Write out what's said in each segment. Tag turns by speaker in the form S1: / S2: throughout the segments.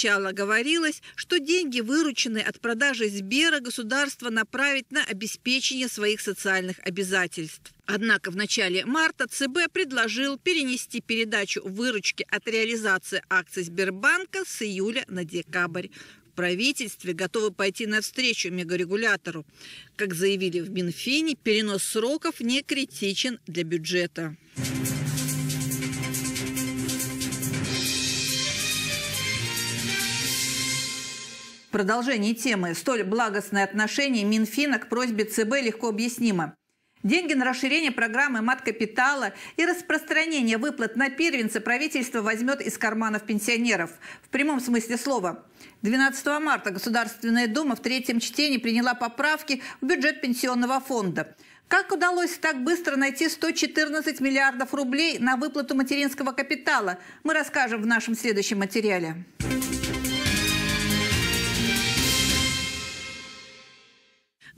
S1: Сначала говорилось, что деньги, вырученные от продажи Сбера, государство направит на обеспечение своих социальных обязательств. Однако в начале марта ЦБ предложил перенести передачу выручки от реализации акций Сбербанка с июля на декабрь правительстве готовы пойти навстречу мегарегулятору. Как заявили в Минфине, перенос сроков не критичен для бюджета. продолжении темы. Столь благостное отношение Минфина к просьбе ЦБ легко объяснимо. Деньги на расширение программы мат-капитала и распространение выплат на первенца правительство возьмет из карманов пенсионеров. В прямом смысле слова. 12 марта Государственная Дума в третьем чтении приняла поправки в бюджет пенсионного фонда. Как удалось так быстро найти 114 миллиардов рублей на выплату материнского капитала, мы расскажем в нашем следующем материале.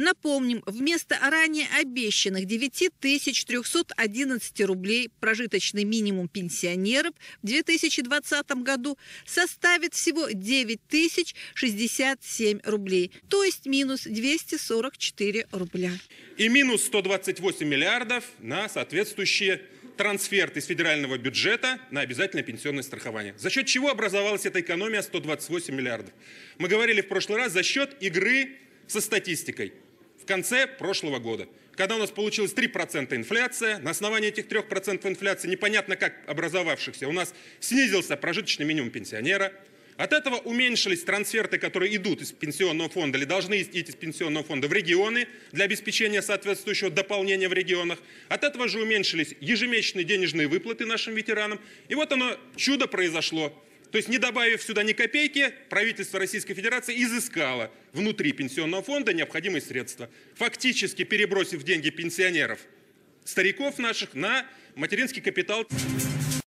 S1: Напомним, вместо ранее обещанных 9311 рублей прожиточный минимум пенсионеров в 2020 году составит всего 9067 рублей, то есть минус 244 рубля.
S2: И минус 128 миллиардов на соответствующие трансферт из федерального бюджета на обязательное пенсионное страхование. За счет чего образовалась эта экономия 128 миллиардов? Мы говорили в прошлый раз за счет игры со статистикой в конце прошлого года, когда у нас получилось 3% инфляция. На основании этих 3% инфляции, непонятно как образовавшихся, у нас снизился прожиточный минимум пенсионера. От этого уменьшились трансферты, которые идут из пенсионного фонда или должны идти из пенсионного фонда в регионы для обеспечения соответствующего дополнения в регионах. От этого же уменьшились ежемесячные денежные выплаты нашим ветеранам. И вот оно, чудо произошло. То есть не добавив сюда ни копейки, правительство Российской Федерации изыскало внутри пенсионного фонда необходимые средства, фактически перебросив деньги пенсионеров, стариков наших на материнский капитал.